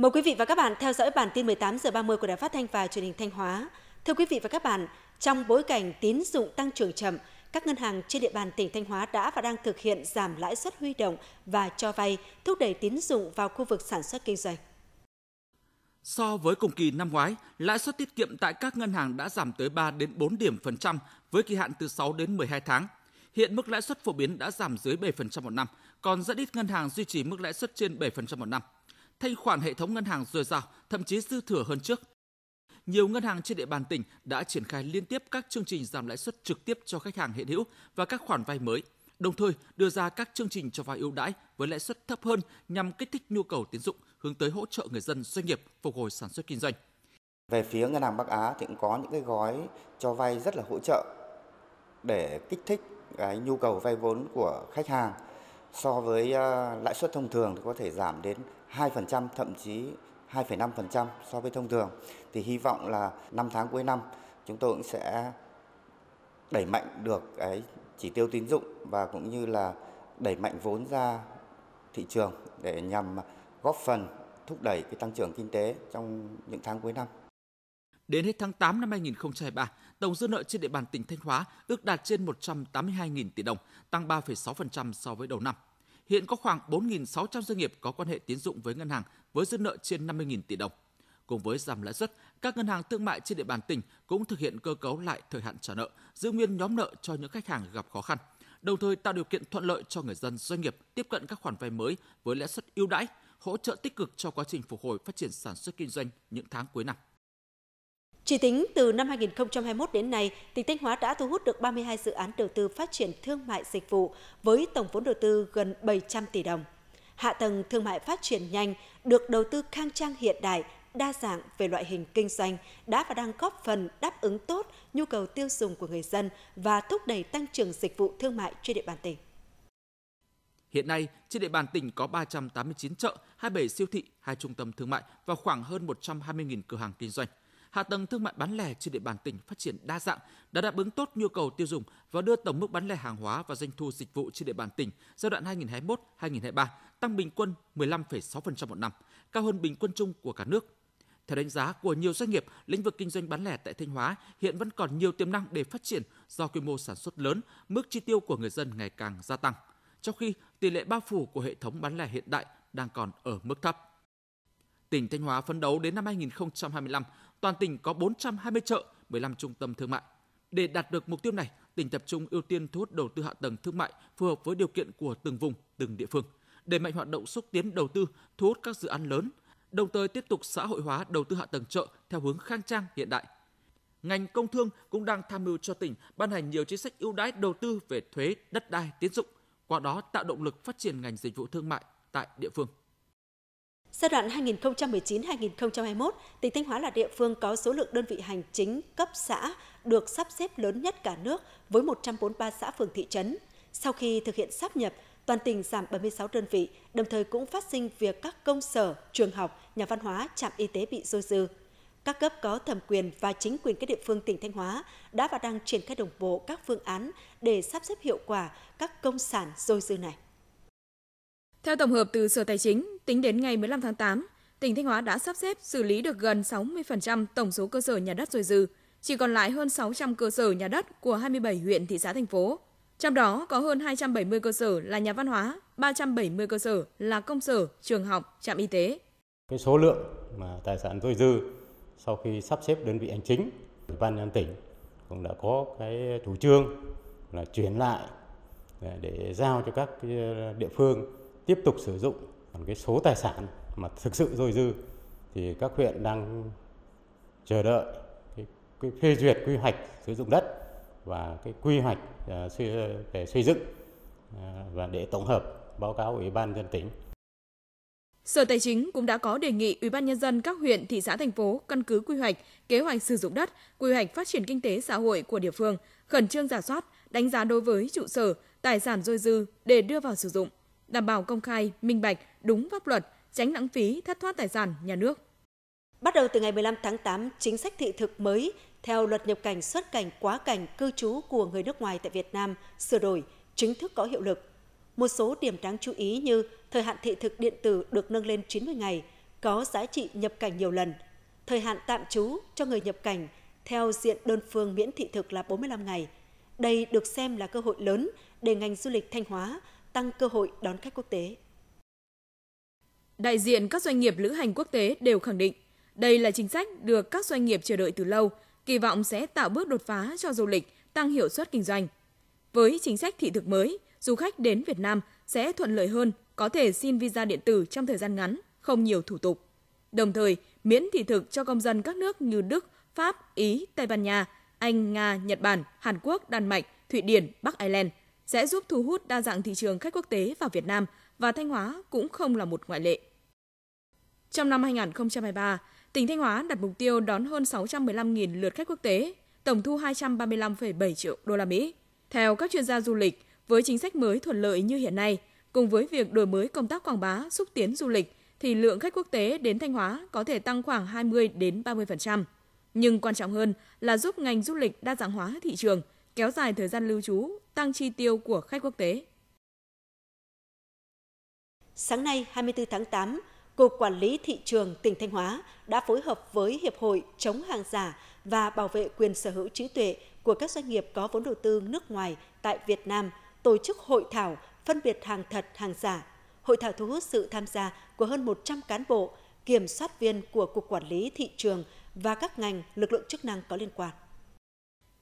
Mời quý vị và các bạn theo dõi bản tin 18 giờ 30 của Đài Phát thanh và Truyền hình Thanh Hóa. Thưa quý vị và các bạn, trong bối cảnh tín dụng tăng trưởng chậm, các ngân hàng trên địa bàn tỉnh Thanh Hóa đã và đang thực hiện giảm lãi suất huy động và cho vay, thúc đẩy tín dụng vào khu vực sản xuất kinh doanh. So với cùng kỳ năm ngoái, lãi suất tiết kiệm tại các ngân hàng đã giảm tới 3 đến 4 điểm phần trăm với kỳ hạn từ 6 đến 12 tháng. Hiện mức lãi suất phổ biến đã giảm dưới 7% một năm, còn rất ít ngân hàng duy trì mức lãi suất trên 7% một năm thanh khoản hệ thống ngân hàng dồi dào, thậm chí dư thừa hơn trước. Nhiều ngân hàng trên địa bàn tỉnh đã triển khai liên tiếp các chương trình giảm lãi suất trực tiếp cho khách hàng hiện hữu và các khoản vay mới, đồng thời đưa ra các chương trình cho vay ưu đãi với lãi suất thấp hơn nhằm kích thích nhu cầu tín dụng hướng tới hỗ trợ người dân doanh nghiệp phục hồi sản xuất kinh doanh. Về phía ngân hàng Bắc Á thì cũng có những cái gói cho vay rất là hỗ trợ để kích thích cái nhu cầu vay vốn của khách hàng so với ờ, lãi suất thông thường thì có thể giảm đến 2% thậm chí 2,5% so với thông thường thì hy vọng là 5 tháng cuối năm chúng tôi cũng sẽ đẩy mạnh được cái chỉ tiêu tín dụng và cũng như là đẩy mạnh vốn ra thị trường để nhằm góp phần thúc đẩy cái tăng trưởng kinh tế trong những tháng cuối năm. Đến hết tháng 8 năm 2023, tổng dư nợ trên địa bàn tỉnh Thanh Hóa ước đạt trên 182.000 tỷ đồng, tăng 3,6% so với đầu năm. Hiện có khoảng 4.600 doanh nghiệp có quan hệ tín dụng với ngân hàng với dư nợ trên 50.000 tỷ đồng. Cùng với giảm lãi suất, các ngân hàng thương mại trên địa bàn tỉnh cũng thực hiện cơ cấu lại thời hạn trả nợ, giữ nguyên nhóm nợ cho những khách hàng gặp khó khăn, đồng thời tạo điều kiện thuận lợi cho người dân doanh nghiệp tiếp cận các khoản vay mới với lãi suất ưu đãi, hỗ trợ tích cực cho quá trình phục hồi phát triển sản xuất kinh doanh những tháng cuối năm. Chỉ tính từ năm 2021 đến nay, tỉnh Thanh Hóa đã thu hút được 32 dự án đầu tư phát triển thương mại dịch vụ với tổng vốn đầu tư gần 700 tỷ đồng. Hạ tầng thương mại phát triển nhanh được đầu tư khang trang hiện đại, đa dạng về loại hình kinh doanh đã và đang góp phần đáp ứng tốt nhu cầu tiêu dùng của người dân và thúc đẩy tăng trưởng dịch vụ thương mại trên địa bàn tỉnh. Hiện nay, trên địa bàn tỉnh có 389 chợ, 27 siêu thị, hai trung tâm thương mại và khoảng hơn 120.000 cửa hàng kinh doanh hạ tầng thương mại bán lẻ trên địa bàn tỉnh phát triển đa dạng, đã đáp ứng tốt nhu cầu tiêu dùng và đưa tổng mức bán lẻ hàng hóa và doanh thu dịch vụ trên địa bàn tỉnh giai đoạn 2021-2023 tăng bình quân 15,6% một năm, cao hơn bình quân chung của cả nước theo đánh giá của nhiều doanh nghiệp, lĩnh vực kinh doanh bán lẻ tại Thanh Hóa hiện vẫn còn nhiều tiềm năng để phát triển do quy mô sản xuất lớn, mức chi tiêu của người dân ngày càng gia tăng, trong khi tỷ lệ bao phủ của hệ thống bán lẻ hiện đại đang còn ở mức thấp. Tỉnh Thanh Hóa phấn đấu đến năm 2025 toàn tỉnh có 420 chợ, 15 trung tâm thương mại. Để đạt được mục tiêu này, tỉnh tập trung ưu tiên thu hút đầu tư hạ tầng thương mại phù hợp với điều kiện của từng vùng, từng địa phương, Để mạnh hoạt động xúc tiến đầu tư, thu hút các dự án lớn, đồng thời tiếp tục xã hội hóa đầu tư hạ tầng chợ theo hướng khang trang hiện đại. Ngành công thương cũng đang tham mưu cho tỉnh ban hành nhiều chính sách ưu đãi đầu tư về thuế, đất đai, tiến dụng, qua đó tạo động lực phát triển ngành dịch vụ thương mại tại địa phương. Giai đoạn 2019-2021, tỉnh Thanh Hóa là địa phương có số lượng đơn vị hành chính cấp xã được sắp xếp lớn nhất cả nước với 143 xã phường thị trấn. Sau khi thực hiện sắp nhập, toàn tỉnh giảm 76 đơn vị, đồng thời cũng phát sinh việc các công sở, trường học, nhà văn hóa, trạm y tế bị dôi dư. Các cấp có thẩm quyền và chính quyền các địa phương tỉnh Thanh Hóa đã và đang triển khai đồng bộ các phương án để sắp xếp hiệu quả các công sản dôi dư này. Theo tổng hợp từ Sở Tài chính, tính đến ngày 15 tháng 8, tỉnh Thanh Hóa đã sắp xếp xử lý được gần 60% tổng số cơ sở nhà đất rồi dư, chỉ còn lại hơn 600 cơ sở nhà đất của 27 huyện thị xã thành phố. Trong đó có hơn 270 cơ sở là nhà văn hóa, 370 cơ sở là công sở, trường học, trạm y tế. Cái số lượng mà tài sản dôi dư sau khi sắp xếp đơn vị hành chính, Ủy ban nhân tỉnh cũng đã có cái chủ trương là chuyển lại để giao cho các địa phương tiếp tục sử dụng còn cái số tài sản mà thực sự dồi dư thì các huyện đang chờ đợi cái, cái phê duyệt quy hoạch sử dụng đất và cái quy hoạch uh, về xây dựng uh, và để tổng hợp báo cáo ủy ban dân tỉnh Sở Tài chính cũng đã có đề nghị Ủy ban nhân dân các huyện, thị xã thành phố căn cứ quy hoạch, kế hoạch sử dụng đất, quy hoạch phát triển kinh tế xã hội của địa phương, khẩn trương giả soát, đánh giá đối với trụ sở, tài sản dôi dư để đưa vào sử dụng đảm bảo công khai, minh bạch, đúng pháp luật, tránh lãng phí, thất thoát tài sản nhà nước. Bắt đầu từ ngày 15 tháng 8, chính sách thị thực mới theo luật nhập cảnh xuất cảnh quá cảnh cư trú của người nước ngoài tại Việt Nam sửa đổi chính thức có hiệu lực. Một số điểm đáng chú ý như thời hạn thị thực điện tử được nâng lên 90 ngày, có giá trị nhập cảnh nhiều lần. Thời hạn tạm trú cho người nhập cảnh theo diện đơn phương miễn thị thực là 45 ngày. Đây được xem là cơ hội lớn để ngành du lịch Thanh Hóa tăng cơ hội đón khách quốc tế. Đại diện các doanh nghiệp lữ hành quốc tế đều khẳng định, đây là chính sách được các doanh nghiệp chờ đợi từ lâu, kỳ vọng sẽ tạo bước đột phá cho du lịch, tăng hiệu suất kinh doanh. Với chính sách thị thực mới, du khách đến Việt Nam sẽ thuận lợi hơn, có thể xin visa điện tử trong thời gian ngắn, không nhiều thủ tục. Đồng thời, miễn thị thực cho công dân các nước như Đức, Pháp, Ý, Tây Ban Nha, Anh, Nga, Nhật Bản, Hàn Quốc, Đan Mạch, Thụy Điển, Bắc Ireland – sẽ giúp thu hút đa dạng thị trường khách quốc tế vào Việt Nam và Thanh Hóa cũng không là một ngoại lệ. Trong năm 2023, tỉnh Thanh Hóa đặt mục tiêu đón hơn 615.000 lượt khách quốc tế, tổng thu 235,7 triệu đô la Mỹ. Theo các chuyên gia du lịch, với chính sách mới thuận lợi như hiện nay, cùng với việc đổi mới công tác quảng bá, xúc tiến du lịch thì lượng khách quốc tế đến Thanh Hóa có thể tăng khoảng 20 đến 30%. Nhưng quan trọng hơn là giúp ngành du lịch đa dạng hóa thị trường – kéo dài thời gian lưu trú, tăng chi tiêu của khách quốc tế. Sáng nay 24 tháng 8, Cục Quản lý Thị trường tỉnh Thanh Hóa đã phối hợp với Hiệp hội chống hàng giả và bảo vệ quyền sở hữu trí tuệ của các doanh nghiệp có vốn đầu tư nước ngoài tại Việt Nam tổ chức hội thảo phân biệt hàng thật, hàng giả. Hội thảo thu hút sự tham gia của hơn 100 cán bộ, kiểm soát viên của Cục Quản lý Thị trường và các ngành lực lượng chức năng có liên quan.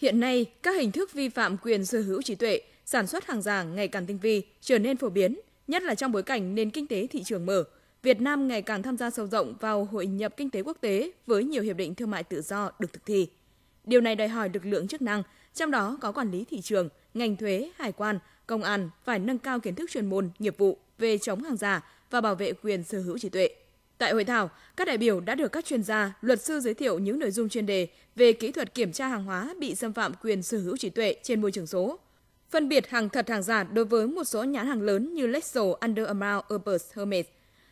Hiện nay, các hình thức vi phạm quyền sở hữu trí tuệ, sản xuất hàng giả ngày càng tinh vi, trở nên phổ biến, nhất là trong bối cảnh nền kinh tế thị trường mở. Việt Nam ngày càng tham gia sâu rộng vào hội nhập kinh tế quốc tế với nhiều hiệp định thương mại tự do được thực thi. Điều này đòi hỏi lực lượng chức năng, trong đó có quản lý thị trường, ngành thuế, hải quan, công an phải nâng cao kiến thức chuyên môn, nghiệp vụ về chống hàng giả và bảo vệ quyền sở hữu trí tuệ. Tại hội thảo, các đại biểu đã được các chuyên gia, luật sư giới thiệu những nội dung chuyên đề về kỹ thuật kiểm tra hàng hóa bị xâm phạm quyền sở hữu trí tuệ trên môi trường số, phân biệt hàng thật hàng giả đối với một số nhãn hàng lớn như Lexo, Under Armour, Herbert Hermes.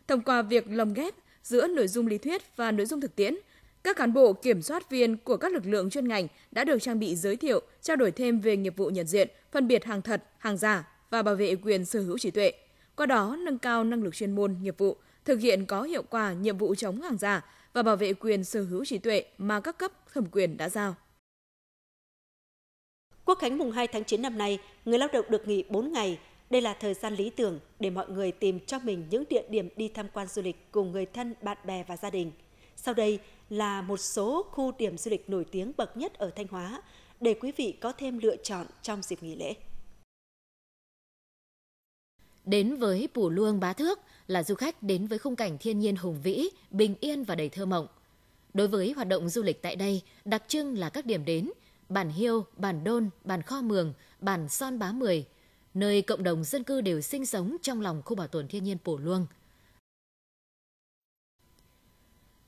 Thông qua việc lồng ghép giữa nội dung lý thuyết và nội dung thực tiễn, các cán bộ kiểm soát viên của các lực lượng chuyên ngành đã được trang bị giới thiệu, trao đổi thêm về nghiệp vụ nhận diện, phân biệt hàng thật, hàng giả và bảo vệ quyền sở hữu trí tuệ, qua đó nâng cao năng lực chuyên môn, nghiệp vụ, thực hiện có hiệu quả nhiệm vụ chống hàng giả và bảo vệ quyền sở hữu trí tuệ mà các cấp thẩm quyền đã giao. Quốc khánh mùng 2 tháng 9 năm nay, người lao động được nghỉ 4 ngày. Đây là thời gian lý tưởng để mọi người tìm cho mình những địa điểm đi tham quan du lịch cùng người thân, bạn bè và gia đình. Sau đây là một số khu điểm du lịch nổi tiếng bậc nhất ở Thanh Hóa để quý vị có thêm lựa chọn trong dịp nghỉ lễ. Đến với Pù Luông Bá Thước là du khách đến với khung cảnh thiên nhiên hùng vĩ, bình yên và đầy thơ mộng. Đối với hoạt động du lịch tại đây, đặc trưng là các điểm đến Bản Hiêu, Bản Đôn, Bản Kho Mường, Bản Son Bá Mười, nơi cộng đồng dân cư đều sinh sống trong lòng khu bảo tồn thiên nhiên Pù Luông.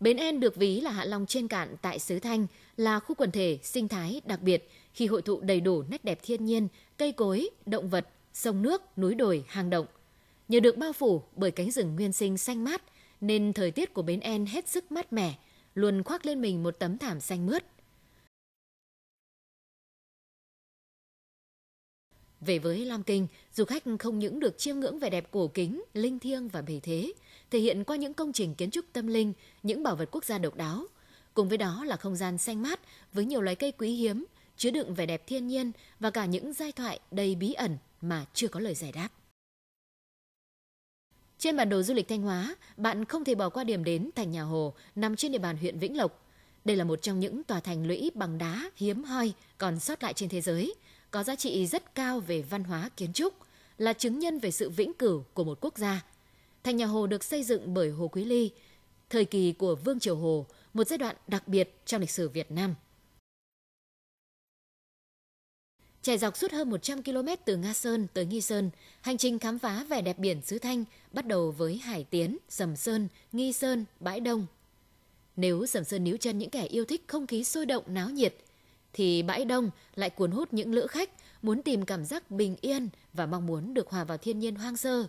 Bến En được ví là Hạ Long trên cạn tại xứ Thanh, là khu quần thể sinh thái đặc biệt khi hội tụ đầy đủ nét đẹp thiên nhiên, cây cối, động vật, sông nước, núi đồi, hang động. Nhờ được bao phủ bởi cánh rừng nguyên sinh xanh mát, nên thời tiết của bến En hết sức mát mẻ, luôn khoác lên mình một tấm thảm xanh mướt. Về với Lam Kinh, du khách không những được chiêm ngưỡng vẻ đẹp cổ kính, linh thiêng và bề thế, thể hiện qua những công trình kiến trúc tâm linh, những bảo vật quốc gia độc đáo. Cùng với đó là không gian xanh mát với nhiều loài cây quý hiếm, chứa đựng vẻ đẹp thiên nhiên và cả những giai thoại đầy bí ẩn mà chưa có lời giải đáp. Trên bản đồ du lịch Thanh Hóa, bạn không thể bỏ qua điểm đến Thành Nhà Hồ nằm trên địa bàn huyện Vĩnh Lộc. Đây là một trong những tòa thành lũy bằng đá hiếm hoi còn sót lại trên thế giới, có giá trị rất cao về văn hóa kiến trúc, là chứng nhân về sự vĩnh cửu của một quốc gia. Thành Nhà Hồ được xây dựng bởi Hồ Quý Ly, thời kỳ của Vương Triều Hồ, một giai đoạn đặc biệt trong lịch sử Việt Nam. Chạy dọc suốt hơn 100 km từ Nga Sơn tới Nghi Sơn, hành trình khám phá vẻ đẹp biển xứ Thanh bắt đầu với Hải Tiến, Sầm Sơn, Nghi Sơn, Bãi Đông. Nếu Sầm Sơn níu chân những kẻ yêu thích không khí sôi động náo nhiệt, thì Bãi Đông lại cuốn hút những lữ khách muốn tìm cảm giác bình yên và mong muốn được hòa vào thiên nhiên hoang sơ.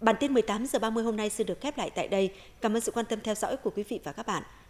Bản tin 18 giờ 30 hôm nay xin được khép lại tại đây. Cảm ơn sự quan tâm theo dõi của quý vị và các bạn.